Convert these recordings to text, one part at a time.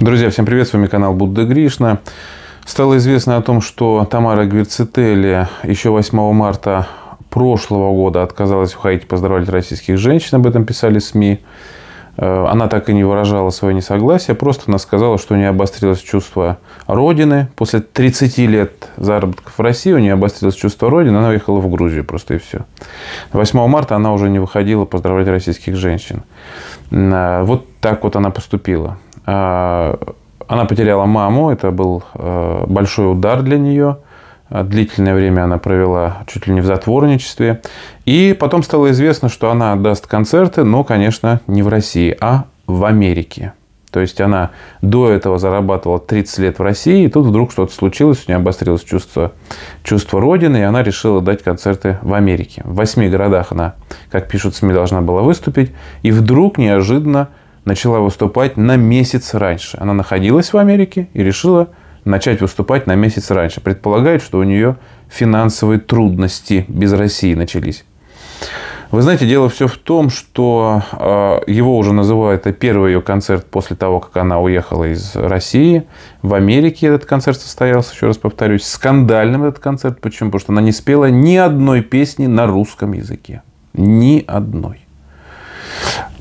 Друзья, всем привет, с вами канал Будда Гришна. Стало известно о том, что Тамара Гвицетели еще 8 марта прошлого года отказалась в Хаити поздравлять российских женщин, об этом писали СМИ. Э, она так и не выражала свое несогласие, просто она сказала, что у нее обострилось чувство Родины. После 30 лет заработков в России у нее обострилось чувство Родины, она уехала в Грузию просто и все. 8 марта она уже не выходила поздравлять российских женщин. Э, вот так вот она поступила. А, она потеряла маму, это был э, большой удар для нее. Э, длительное время она провела чуть ли не в затворничестве. И потом стало известно, что она даст концерты, но, конечно, не в России, а в Америке. То есть она до этого зарабатывала 30 лет в России, и тут вдруг что-то случилось, у нее обострилось чувство, чувство Родины, и она решила дать концерты в Америке. В восьми городах она, как пишут СМИ, должна была выступить. И вдруг неожиданно начала выступать на месяц раньше. Она находилась в Америке и решила начать выступать на месяц раньше. Предполагает, что у нее финансовые трудности без России начались. Вы знаете, дело все в том, что а, его уже называют это первый ее концерт после того, как она уехала из России. В Америке этот концерт состоялся, еще раз повторюсь, скандальным этот концерт. Почему? Потому что она не спела ни одной песни на русском языке. Ни одной.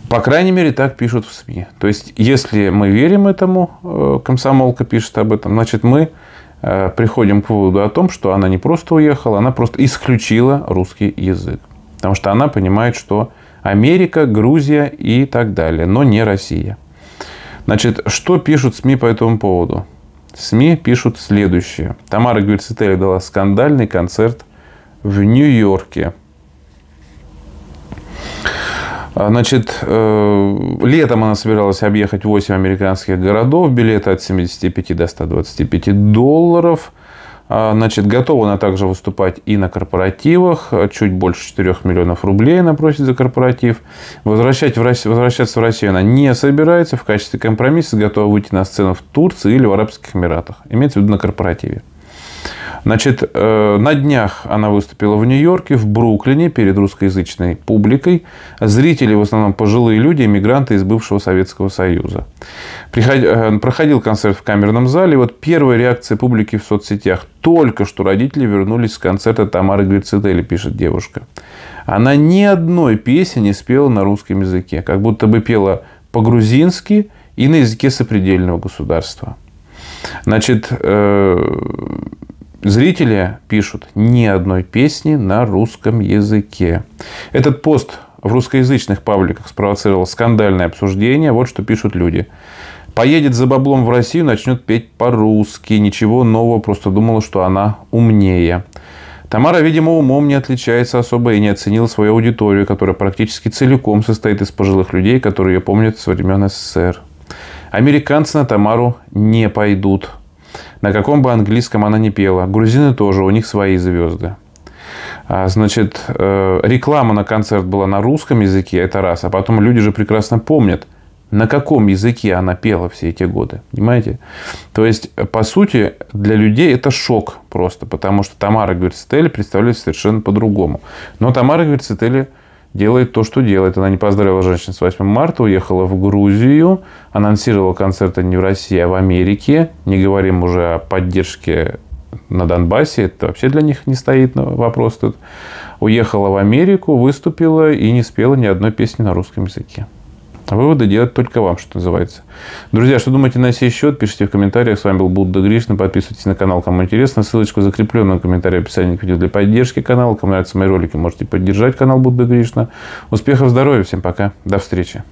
По крайней мере, так пишут в СМИ. То есть, если мы верим этому, э, комсомолка пишет об этом, значит, мы э, приходим к выводу о том, что она не просто уехала, она просто исключила русский язык. Потому что она понимает, что Америка, Грузия и так далее, но не Россия. Значит, что пишут СМИ по этому поводу? СМИ пишут следующее. Тамара Гюльцители дала скандальный концерт в Нью-Йорке – а, значит, э, летом она собиралась объехать 8 американских городов, билеты от 75 до 125 долларов. А, значит, готова она также выступать и на корпоративах. Чуть больше 4 миллионов рублей она просит за корпоратив. Возвращать в Россию, возвращаться в Россию она не собирается. В качестве компромисса готова выйти на сцену в Турции или в Арабских Эмиратах. Имеется в виду на корпоративе. Значит, э, на днях она выступила в Нью-Йорке, в Бруклине перед русскоязычной публикой. Зрители в основном пожилые люди, иммигранты из бывшего Советского Союза. Э, проходил концерт в камерном зале. Вот первая реакция публики в соцсетях. Только что родители вернулись с концерта Тамары Грицетели, пишет девушка. Она ни одной песни не спела на русском языке. Как будто бы пела по-грузински и на языке сопредельного государства. Значит, э, Зрители пишут ни одной песни на русском языке. Этот пост в русскоязычных пабликах спровоцировал скандальное обсуждение. Вот что пишут люди. Поедет за баблом в Россию, начнет петь по-русски. Ничего нового, просто думала, что она умнее. Тамара, видимо, умом не отличается особо и не оценила свою аудиторию, которая практически целиком состоит из пожилых людей, которые ее помнят со времен СССР. Американцы на Тамару не пойдут. На каком бы английском она не пела. Грузины тоже, у них свои звезды. А, значит, э, реклама на концерт была на русском языке, это раз. А потом люди же прекрасно помнят, на каком языке она пела все эти годы. Понимаете? То есть, по сути, для людей это шок просто, потому что Тамара Гверцители представляет совершенно по-другому. Но Тамара Гверцители делает то, что делает. Она не поздравила женщин с 8 марта, уехала в Грузию, анонсировала концерты не в России, а в Америке. Не говорим уже о поддержке на Донбассе, это вообще для них не стоит вопрос тут. Уехала в Америку, выступила и не спела ни одной песни на русском языке. А выводы делать только вам, что называется. Друзья, что думаете на сей счет? Пишите в комментариях. С вами был Будда Гришин. Подписывайтесь на канал, кому интересно. Ссылочку закрепленную в комментарии в описании к видео для поддержки канала. Кому нравятся мои ролики, можете поддержать канал Будда Гришна. Успехов, здоровья. Всем пока. До встречи.